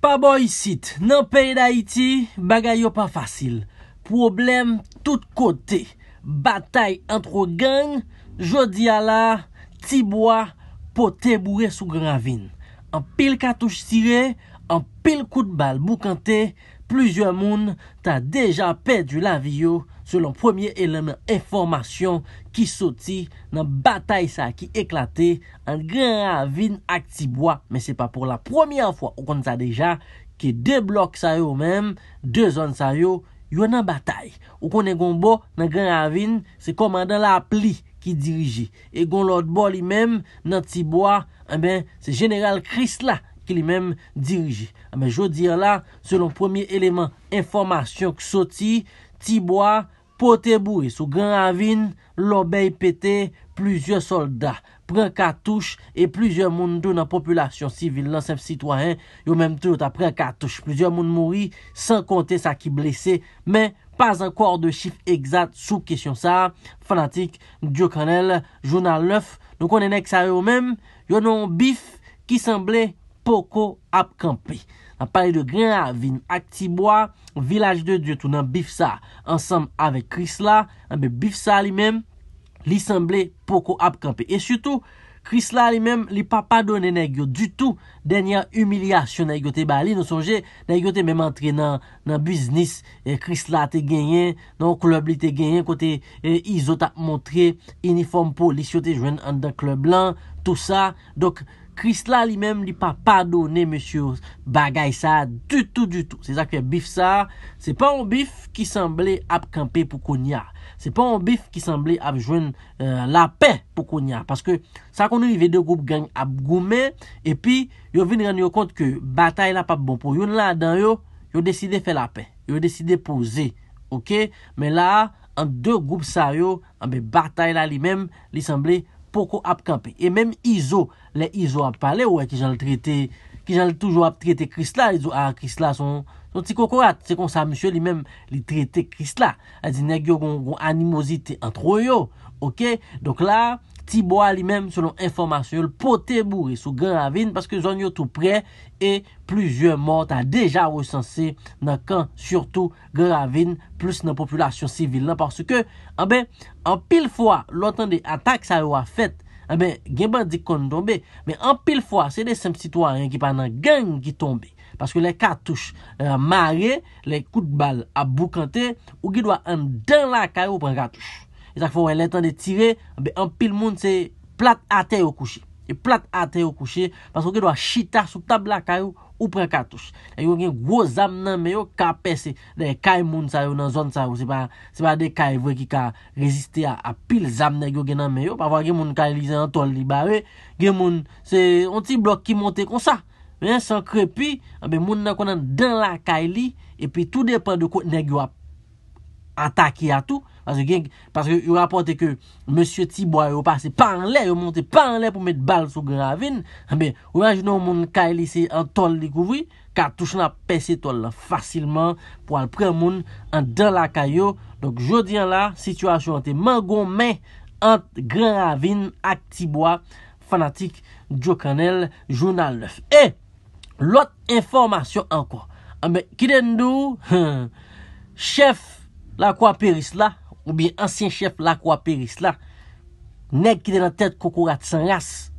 Paboy sit, nan pey da iti, bagay yo pa fasil. Problem tout kote. Batay antro gang, jodi ala, tibwa, pote boure sou gravin. An pil katouj tire, an pil kout bal bou kante, pluzyon moun ta deja pedu la viyo. Se lon premier elemen informasyon ki soti nan batay sa ki eklate an gen ravine ak tibwa. Men se pa pou la premier fwa. Ou kon sa deja ki de blok sa yo menm, de zon sa yo, yon nan batay. Ou kon e gon bo nan gen ravine, se komandan la ap li ki diriji. E gon lot bo li menm nan tibwa, se general Kris la ki li menm diriji. Je dire la, se lon premier elemen informasyon ki soti, tibwa... pote bouri sou gran avin, l'obey pete, pluzyon soldat, pren katouche, e pluzyon moun doun an populasyon sivil, lan sef sitwanyen, yo menm tou yo ta pren katouche, pluzyon moun mouri, san konte sa ki blese, men, pas ankor de chif egzat sou kesyon sa, fanatik, diokanel, jounan lef, nou konenek sa yo menm, yo non bif, ki semble, Poko ap kampe. A pale de gen a vin ak tibwa. Vilaj de diyo tou nan bif sa. Ansembe ave kris la. Anbe bif sa li menm. Li semble poko ap kampe. E syoutou kris la li menm li pa padone nagyo. Du tou denya humiliasyon nagyo te bali. Nou sonje nagyo te menm antre nan bisnis. E kris la te genyen. Nan klub li te genyen. Kote izot ap montre. Uniform pou lisyo te jwen an da klub lan. Tou sa. Dok. kris euh, la li mem li pa padone mesyo bagay sa du tou du tou, se zake bif sa se pa ou bif ki semble ap kampe pou konya, se pa ou bif ki semble ap jwen la pe pou konya, paske sa kono i ve de goup gen ap goume epi yo vin ganyo kont ke batay la pap bon, pou yon la dan yo yo deside fe la pe, yo deside pose ok, men la an de goup sa yo, an be batay la li mem, li semble Poko ap kape. E menm Izo. Le Izo ap pale. Ou e ki jan le trete. Ki jan le toujou ap trete krist la. Izo a ah, krist la son. Son ti koko at. Se kon sa msye li menm. Li trete krist la. A zi nek yo goun goun animozite. An tro yo. Ok. Dok la. Tibo a li menm selon informasyon yo l pote bouri sou gen ravine Paske zon yo tou pre E plujye mort a deja wosansi Nan kan surtout gen ravine Plus nan populasyon sivil nan Paske an eh ben an pil fwa Lontan de atak sa yo a fet An ben gen ban di kon donbe Men an pil fwa se de sem sitwa Yen ki pa nan genn ki tombe Paske le katouche marre Le kout bal abou kante Ou ki dwa an den la kare ou pren katouche E tak fwa wè lè tan de tire, anbe an pil moun se plat ate yo kouche. E plat ate yo kouche, pason ke dwa chita sou tabla kayou, upre katous. E yo gen gwo zam nan meyo, kapè se. Dè, kay moun sa yo nan zon sa yo, se pa de kay vwe ki ka reziste a pil zam nan yo gen nan meyo. Pa wè gen moun kay li zan an tol li, ba wè gen moun se onti blok ki monte kon sa. Vè, san krepi, anbe moun nan konan den la kay li, e pi tout depen de kote negyo a ataki atou. Pase genk, pase yo rapote ke Monsie Tiboy yo pase pan le, yo monte pan le pou met bal sou Grand Ravine, anbe, waj nou moun ka elise an ton li kouvri, ka touche la pes etol la fasilman pou al pre moun an den la kayo. Donk, jodi an la, situasyon an te man gon men ant Grand Ravine ak Tiboy, fanatik Joe Cannell, jounal 9. E, lot informasyon anko, anbe, ki den nou chef la kwa peris la Ou biye ansyen chef lakwa peris la Neg ki de nan tet kokorat san ras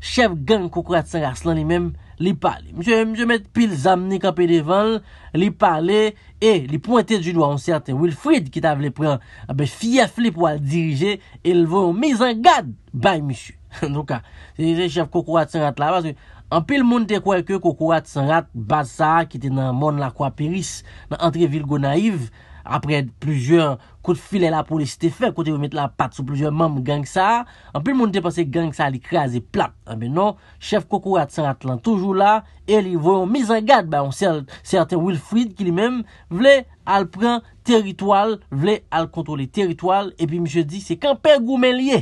Chef gen kokorat san ras Lan li men li pale Mse mse met pil zamnik an pe devan Li pale E li pointe du do an certain Wilfried ki ta vle pre A ah be fief li pou al dirije El voun mizan gad Bay mse Mse mse chef kokorat san ras la An pil moun te kwe ke kokorat san ras Basa ki de nan mon lakwa peris Nan entre vil go naiv apre plusieurs kout filè la pou li site fè, koutè yon met la pat sou plusieurs mambou genksa, anpil moun te pase genksa li krease plap, anpil ah, nou, chef Kokorat Sanatlan toujou la, e li voyon mizan gade, ba yon sèrte Wilfried ki li mèm vle al pran teritwal, vle al kontole teritwal, epi mishè di, se kanpe goumen liye.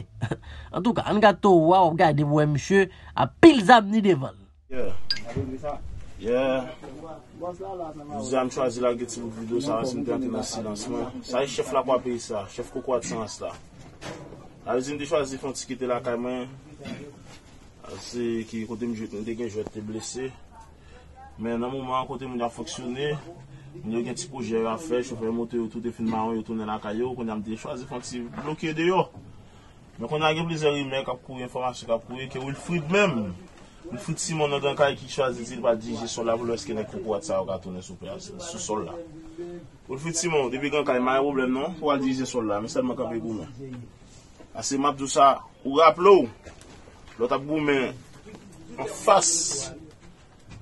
An tou ka, an gato waw, anpil mishè, apil zab ni devan. Ah, Ye, vize am chwazi la geti pou video sa rase mte anke nasilansman. Sa e chef la kwa pey sa, chef kwa kwa tsans ta. La vize mde chwazi fonk si kite la ka men, alse ki kote mde gen jwete te blese. Men nan mouman kote mwen ya foksyone, mwen yo gen ti pou jere a fech, mwen yo fwe mwote yo toute finman an yo toune la ka yo, konye am de chwazi fonk si blokede yo. Men konye a ge plezeri mwen yo kap kouye, mwen yo fwa mwase kap kouye, kye wilfrid men mwen. O l fwit Simon nan gankay ki chwazi zil pa dirije sol la vlo eske nen koukwad sa ou gato nen sou sol la. O l fwit Simon, debe gankay may roublem nan, pou al dirije sol la, men selman kape gounen. Ase map dousa, ou rap lou, loutak gounen an fas,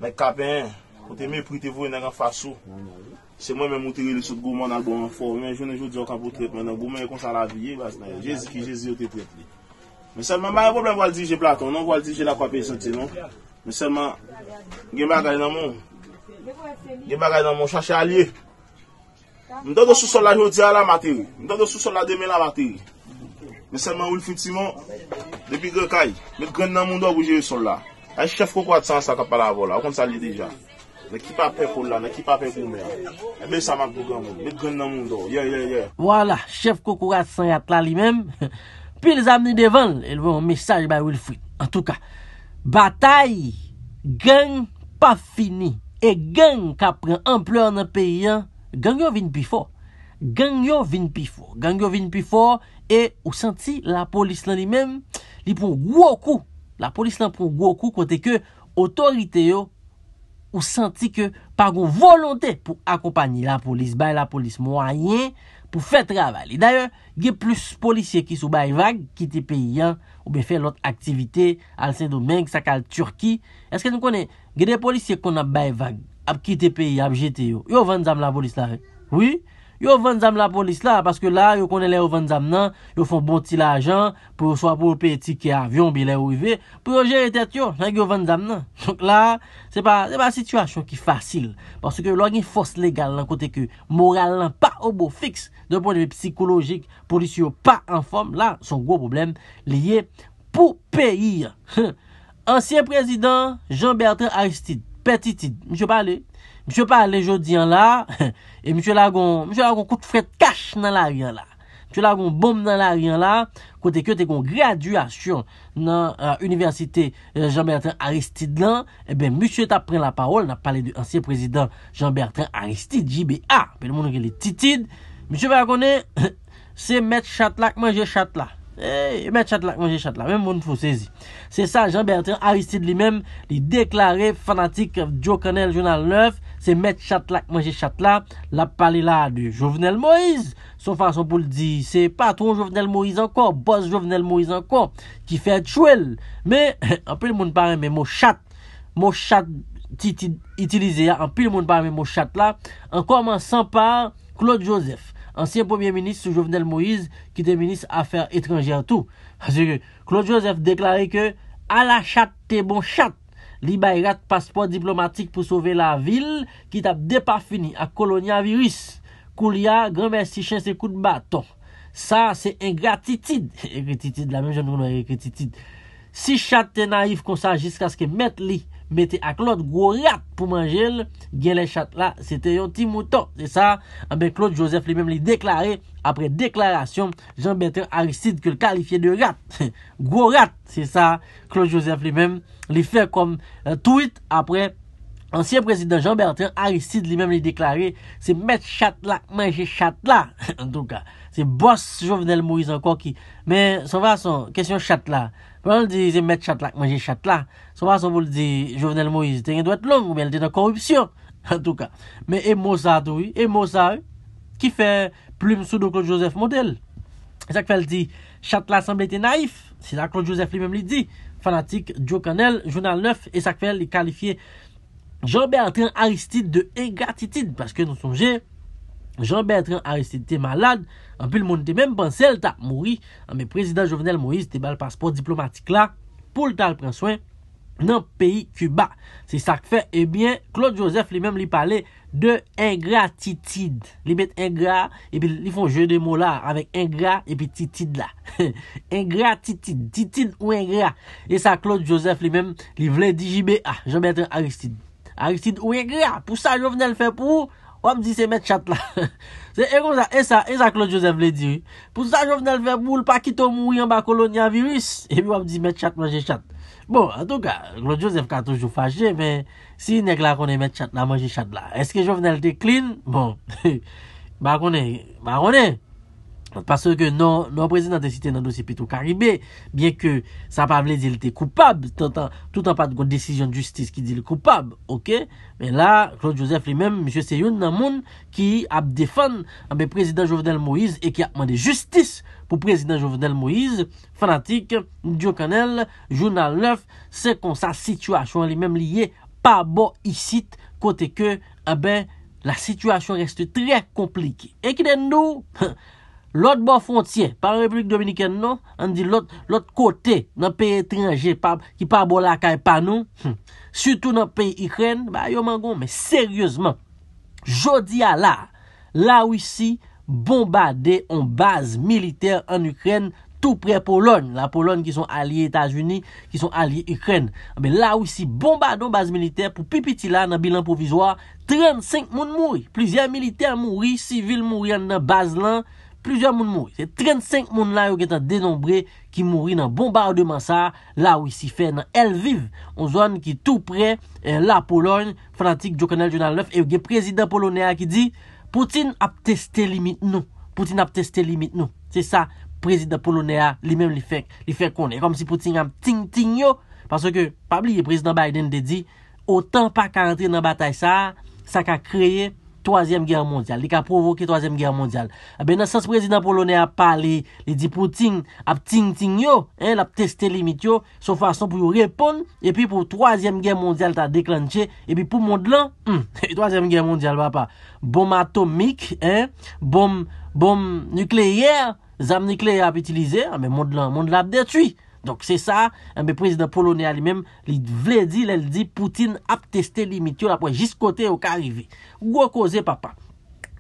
men kape en, kote me prite vou en agan fas ou. Se mwen men moutiri lisout gounen bon an gounen fow, men jounen jounen kampo tretmen, nan gounen yon e kontan la diye bas nan yon. Jezi ki jezi yo te tret li. Meseleman, ba yon problem vo al dije Platon, non vo al dije lakwa pe yon senti, non? Meseleman, gen bagay nan moun, gen bagay nan moun, chache a liye. Mende sou sol la jodi a la mati, mende sou sol la deme la mati. Meseleman, wil fouti moun, depi ge kay, mende gren nan moun do wouje yon sol la. A yon chef koukou ati san sa kapal avon la, akon sa liye deja. Ne ki pa pe kou la, ne ki pa pe kou me. Mende sa man koukou an moun, mende gren nan moun do, ye, ye, ye. Wala, chef koukou ati san yat la li menm. Pils amni devan, elwè yon mesaj bay Wilfried. En tout ka, batay, geng pa fini. E geng ka pren ampleur nan peyen, geng yon vin pi fo. Geng yon vin pi fo. Geng yon vin pi fo, e ou senti la polis lan li men, li pou gwo kou. La polis lan pou gwo kou, kote ke otorite yo ou senti ke pa gwo volonte pou akopani la polis. Bay la polis mwanyen. pou fet ravali. Daye, ge plus polisye ki sou bayevag, kite peyi an, ou be fe lot aktivite, al sen domeng, sak al turki. Eske nou konen, ge de polisye konan bayevag, ap kite peyi, ap jete yo, yo vant zanm la polis la re. Oui, Yo van zam la polis la, paske la yo kone le yo van zam nan, yo fon bon ti la jan, pou yo swa pou ou pe etik e avyon bi le ou ive, pou yo jere tet yo, nan yo van zam nan. Donc la, se pa, se pa situasyon ki fasil, paske lor gen fos legal nan kote ke moral nan pa obo fix, de pon de pe psikologik, polis yo pa an form, la son gro problem liye pou pe yi. Ansyen prezident Jean-Bertrand Aristide, petitide, mjou pa liye, Mse pa le jodi an la, e mse la gon koute fred kache nan la riyan la, mse la gon bom nan la riyan la, kote kote kon graduasyon nan euh, universite euh, Jean-Bertrand Aristide lan, e eh ben mse ta pren la parol, na pale de ansye prezident Jean-Bertrand Aristide, JBA, pe le mounen ke li titide, mse pa konen, eh, se met chatlak manje chatla, e, eh, met chatlak manje chatla, men moun fosezi, se sa Jean-Bertrand Aristide li men, li deklare fanatik Joe Canel, jounal 9, c'est mettre chat là, manger chat là, la parler là de Jovenel Moïse. Son façon pour le dire, c'est patron Jovenel Moïse encore, boss Jovenel Moïse encore, qui fait chouel. Mais, en peu le monde parle, mais mon chat, mon chat, utilisé, en plus, le monde parle, mais mon chat là, en commençant par Claude Joseph ancien premier ministre Jovenel Moïse, qui était ministre affaires étrangères, tout. Parce que Claude Joseph déclarait que à la chatte, t'es bon chatte. Li bay rate pasport diplomatik pou souve la vil, ki tap depa fini ak kolonya virus. Kou li a, gran mersi chen se kou de baton. Sa, se engratitid. Engratitid, la men jen nou nou engratitid. Si chan te naif kon sa jiska sken met li, Mettez à Claude, gros rat pour manger le chat là. c'était un petit mouton. ça ça ah ben, Claude Joseph lui-même l'a déclaré, après déclaration, Jean Bertrand Aristide que le qualifié de rat. gros rat, c'est ça Claude Joseph lui-même li fait comme euh, tweet après, ancien président Jean-Bertrand Aristide lui-même l'a déclaré, c'est mettre chat là, manje chat en tout cas. C'est boss Jovenel Moïse encore. qui mais son va son, question chat Pwè an l di, zè mè tchatla, mè jè tchatla. Sò mwaz an wou l di, Jouvenel Moïse, tenye dwè tlong, ou mè l di nan korupsyon, an tou ka. Mè Emozade ou, Emozade, ki fè plume sou do Claude Joseph model. E sak fè l di, tchatla san bè te naif, se la Claude Joseph li mèm li di, fanatik Joe Canel, Jounal 9, e sak fè l li kalifiye Jean-Bertrand Aristide de ingratitide, paske nou sonje... Jean-Bertrand Aristide te malade, anpil moun te mèm panselle ta mori, anpil prezident Jovenel Morise te bal pasport diplomatik la pou lta repren soin nan peyi Cuba. Se sak fe, ebyen, Claude Joseph li mèm li pale de ingratitide. Li bete ingrat, ebyen, li fon jè de mò la, anpil ingrat, ebyen, titide la. Ingratitide, titide ou ingrat. E sa Claude Joseph li mèm li vle di jibé, ah, Jean-Bertrand Aristide. Aristide ou ingrat, pou sa Jovenel fe pou ou? Wap di se met chat la. Se e kon sa, e sa, e sa klo Josef le di. Pou sa jovenel ve mwoul pakito mwuyan ba kolonya virus. E mi wap di met chat, manje chat. Bon, an tou ka, klo Josef ka toujou faje, men si negla konen met chat, nan manje chat la. Eske jovenel te klin, bon. Ba konen, ba konen. Parce que non, non prezident de cité nan dosipit non, ou karibé, bien que sa pavelé de l'été coupable, tout en part de gout de décision de justice qui dit le coupable, ok? Ben la, Claude Joseph le même, M. Seyoun Namoun, ki ap défend anbe ah, prezident Jovenel Moïse, e ki ap mandé justice pou prezident Jovenel Moïse, fanatik, diou kanel, jounan lef, se kon sa situasyon le même liye pa bo isite, kote ke, anbe, ah, la situasyon reste trè komplike. E ki den nou? Lot bo fontye, pa republik dominiken nou, an di lot kote, nan pe etrinje ki pa bo la ka e panou, sutou nan pe ikren, ba yo mangon, men seryosman, jodi a la, la wisi bombade on baz militer an ukren tout pre Polon, la Polon ki son alie Etasuni, ki son alie Ukren, la wisi bombade on baz militer pou pipiti la nan bilan provizwa, 35 moun mouri, plizian militer mouri, si vil mouri an nan baz lan, Plouzyan moun mouri. Se 35 moun la yo gen tan denombre ki mouri nan bombardement sa la ou si fe nan el viv. On zon ki tou pre euh, la Pologne, frantik Jokanel Jounalov, yo gen prezident Polonea ki di, Poutine ap teste limit nou. Poutine ap teste limit nou. Se sa, prezident Polonea li mem li fe konen. Kom si Poutine am ting ting yo. Paso ke, pabli, prezident Biden de di, Otan pa ka entre nan batay sa, sa ka kreye, Troasyem gen mondyal, li ka provoke troasyem gen mondyal A be na sas prezident polone a pali Li di poutin ap ting ting yo El ap teste limit yo So fason pou yo repon E pi pou troasyem gen mondyal ta deklanche E pi pou mondlan Troasyem gen mondyal va pa Bom atomik Bom nukleyer Zam nukleyer ap itilize A be mondlan ap detui Donk se sa, mbe eh prezident polonè alimèm li vle di lè li di, Poutine ap testè li mit yo la pou jiskote ou ka arrivé. Ou wakose papa.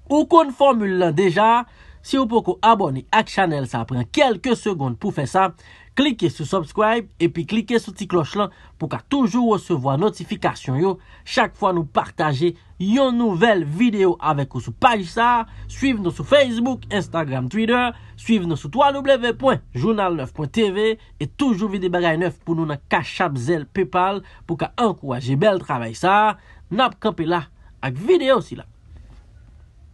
Ou kon formule lan deja, se ou poko abone ak chanel sa apren kelke segonde pou fè sa, Klike sou subscribe epi klike sou ti kloch lan pou ka toujou wesevo a notifikasyon yo. Chak fwa nou partaje yon nouvel video avèk ou sou paj sa. Suiv nou sou Facebook, Instagram, Twitter. Suiv nou sou www.journal9.tv. Et toujou vide bagay 9 pou nou nan kachap zel PayPal pou ka ankouwaje bel travay sa. Nap kapela ak video si la.